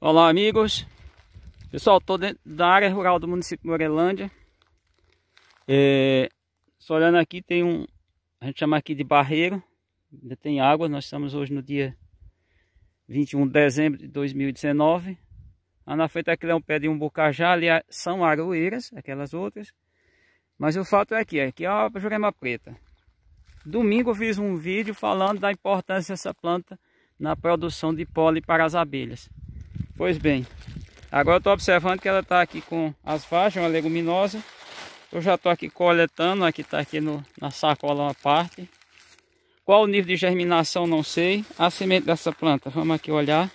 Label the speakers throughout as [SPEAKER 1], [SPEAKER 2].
[SPEAKER 1] Olá amigos, pessoal, estou dentro da área rural do município de Morelândia é, Só olhando aqui tem um, a gente chama aqui de barreiro Ainda tem água, nós estamos hoje no dia 21 de dezembro de 2019 Lá na frente aquele é um pé de um bocajá, ali é, são aroeiras, aquelas outras Mas o fato é aqui, aqui é a jurema preta Domingo eu fiz um vídeo falando da importância dessa planta na produção de pólen para as abelhas Pois bem, agora eu estou observando que ela está aqui com as faixas, uma leguminosa. Eu já estou aqui coletando, aqui está aqui no, na sacola uma parte. Qual o nível de germinação, não sei. A semente dessa planta, vamos aqui olhar.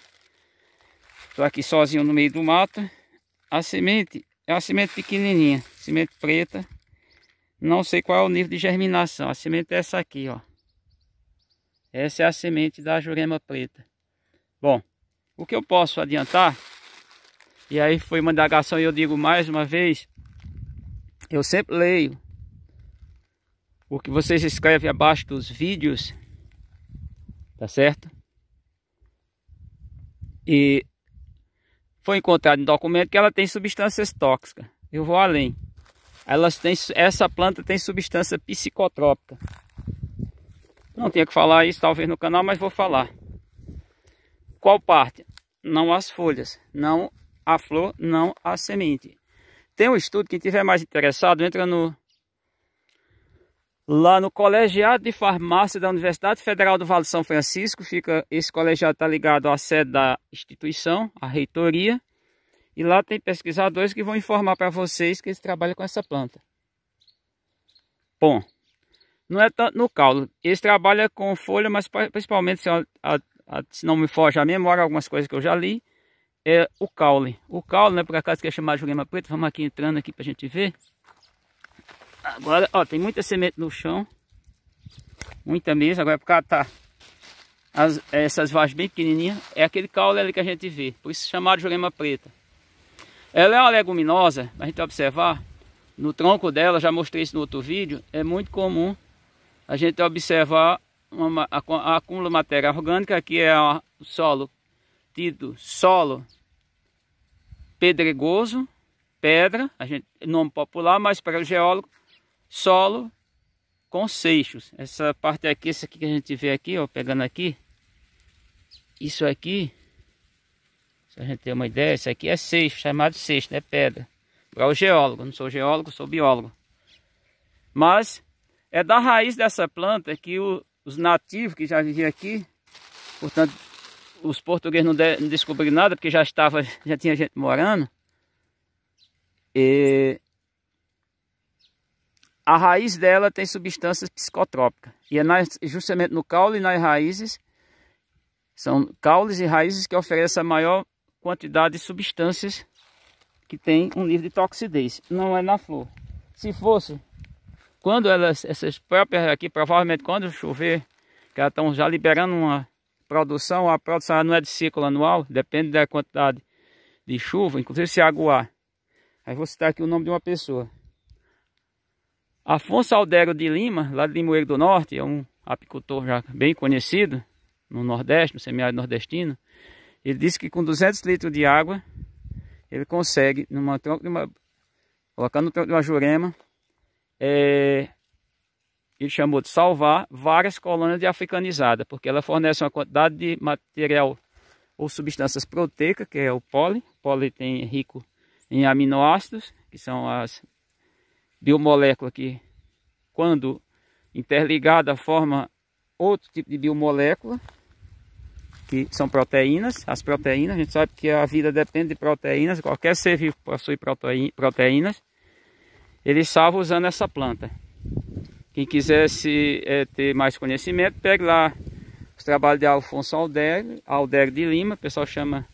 [SPEAKER 1] Estou aqui sozinho no meio do mato. A semente é uma semente pequenininha, semente preta. Não sei qual é o nível de germinação. A semente é essa aqui, ó. Essa é a semente da jurema preta. Bom, o que eu posso adiantar, e aí foi uma indagação e eu digo mais uma vez, eu sempre leio o que vocês escrevem abaixo dos vídeos, tá certo? E foi encontrado em um documento que ela tem substâncias tóxicas. Eu vou além. Elas têm, essa planta tem substância psicotrópica. Não tinha que falar isso talvez no canal, mas vou falar. Qual parte? Não as folhas, não a flor, não a semente. Tem um estudo, quem tiver mais interessado, entra no lá no Colegiado de Farmácia da Universidade Federal do Vale do São Francisco. Fica esse colegiado está ligado à sede da instituição, à reitoria, e lá tem pesquisadores que vão informar para vocês que eles trabalham com essa planta. Bom, não é tanto no caule. Eles trabalham com folha, mas principalmente se a ah, se não me foge a memória, algumas coisas que eu já li, é o caule. O caule, né, por acaso que é chamado jurema preta, vamos aqui entrando aqui para a gente ver. Agora, ó, tem muita semente no chão, muita mesmo, agora por causa tá as, é, essas vagens bem pequenininhas, é aquele caule ali que a gente vê, por isso chamado jurema preta. Ela é uma leguminosa, a gente observar, no tronco dela, já mostrei isso no outro vídeo, é muito comum a gente observar uma, acumula matéria orgânica, aqui é o solo tido solo pedregoso, pedra, a gente, nome popular, mas para o geólogo, solo com seixos. Essa parte aqui, essa aqui que a gente vê aqui, ó, pegando aqui, isso aqui, se a gente tem uma ideia, isso aqui é seixo, chamado seixo, né, pedra. Para o geólogo, não sou geólogo, sou biólogo. Mas é da raiz dessa planta que o, os nativos que já viviam aqui, portanto, os portugueses não, de, não descobriram nada, porque já estava, já tinha gente morando. E a raiz dela tem substâncias psicotrópicas. E é nas, justamente no caule e nas raízes, são caules e raízes que oferecem a maior quantidade de substâncias que tem um nível de toxidez. Não é na flor. Se fosse quando elas, essas próprias aqui, provavelmente quando chover, que elas estão já liberando uma produção, a produção não é de ciclo anual, depende da quantidade de chuva, inclusive se aguar. Aí vou citar aqui o nome de uma pessoa. Afonso Aldero de Lima, lá de Limoeiro do Norte, é um apicultor já bem conhecido no Nordeste, no semiárido nordestino. Ele disse que com 200 litros de água, ele consegue, numa, uma, colocando no tronco de uma jurema, é, ele chamou de salvar várias colônias de africanizada, porque ela fornece uma quantidade de material ou substâncias proteicas, que é o pólen. O pólen tem rico em aminoácidos, que são as biomoléculas que, quando interligada, forma outro tipo de biomolécula, que são proteínas. As proteínas, a gente sabe que a vida depende de proteínas, qualquer ser vivo possui proteínas ele salva usando essa planta. Quem quiser se, é, ter mais conhecimento, pegue lá os trabalhos de Alfonso Aldério, Aldério de Lima, o pessoal chama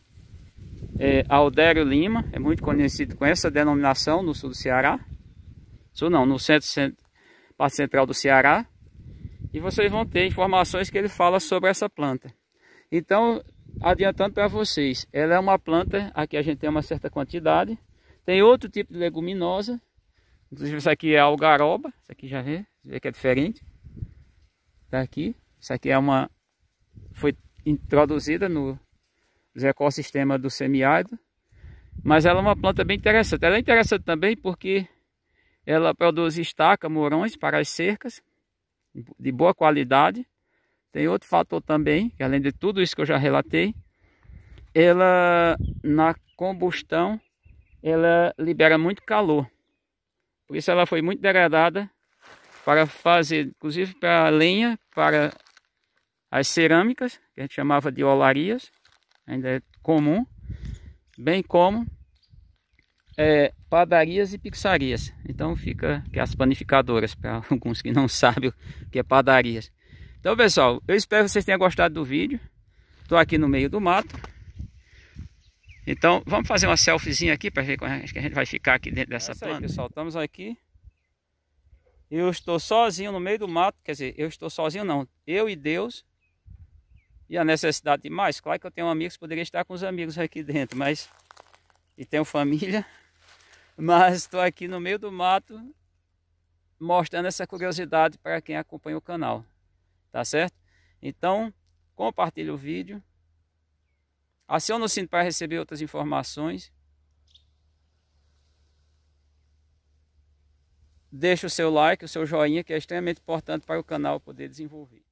[SPEAKER 1] é, Aldério Lima, é muito conhecido com essa denominação no sul do Ceará. Sul não, no centro, centro parte central do Ceará. E vocês vão ter informações que ele fala sobre essa planta. Então, adiantando para vocês, ela é uma planta, aqui a gente tem uma certa quantidade. Tem outro tipo de leguminosa, Inclusive isso aqui é algaroba, isso aqui já vê, vê que é diferente. Tá aqui, isso aqui é uma foi introduzida no nos ecossistemas do semiárido, mas ela é uma planta bem interessante. Ela é interessante também porque ela produz estaca, morões para as cercas de boa qualidade. Tem outro fator também, que além de tudo isso que eu já relatei, ela na combustão ela libera muito calor. Por isso ela foi muito degradada para fazer, inclusive para lenha, para as cerâmicas, que a gente chamava de olarias, ainda é comum, bem como é, padarias e pizzarias. Então fica que as panificadoras, para alguns que não sabem o que é padarias. Então pessoal, eu espero que vocês tenham gostado do vídeo. Estou aqui no meio do mato. Então, vamos fazer uma selfiezinha aqui para ver como é que a gente vai ficar aqui dentro dessa é planta. Aí, pessoal, estamos aqui. Eu estou sozinho no meio do mato, quer dizer, eu estou sozinho não, eu e Deus. E a necessidade de mais, claro que eu tenho amigos, poderia estar com os amigos aqui dentro, mas e tenho família, mas estou aqui no meio do mato mostrando essa curiosidade para quem acompanha o canal, tá certo? Então, compartilhe o vídeo, Aciona assim o sino para receber outras informações. Deixe o seu like, o seu joinha, que é extremamente importante para o canal poder desenvolver.